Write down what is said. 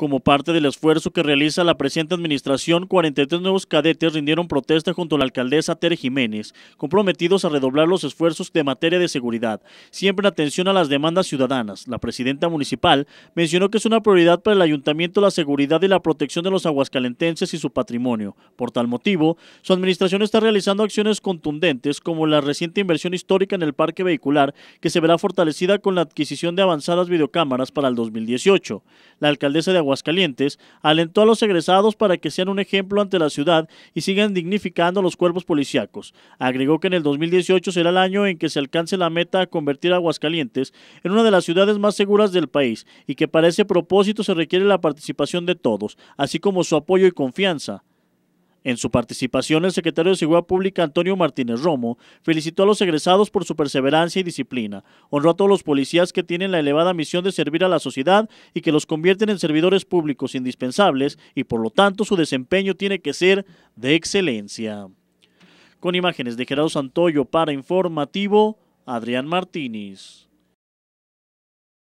Como parte del esfuerzo que realiza la presente administración, 43 nuevos cadetes rindieron protesta junto a la alcaldesa Tere Jiménez, comprometidos a redoblar los esfuerzos de materia de seguridad, siempre en atención a las demandas ciudadanas. La presidenta municipal mencionó que es una prioridad para el ayuntamiento la seguridad y la protección de los aguascalentenses y su patrimonio. Por tal motivo, su administración está realizando acciones contundentes como la reciente inversión histórica en el parque vehicular que se verá fortalecida con la adquisición de avanzadas videocámaras para el 2018. La alcaldesa de Aguas Aguascalientes, alentó a los egresados para que sean un ejemplo ante la ciudad y sigan dignificando los cuerpos policíacos. Agregó que en el 2018 será el año en que se alcance la meta a convertir a Aguascalientes en una de las ciudades más seguras del país y que para ese propósito se requiere la participación de todos, así como su apoyo y confianza. En su participación, el secretario de Seguridad Pública, Antonio Martínez Romo, felicitó a los egresados por su perseverancia y disciplina, honró a todos los policías que tienen la elevada misión de servir a la sociedad y que los convierten en servidores públicos indispensables y por lo tanto su desempeño tiene que ser de excelencia. Con imágenes de Gerardo Santoyo para Informativo, Adrián Martínez.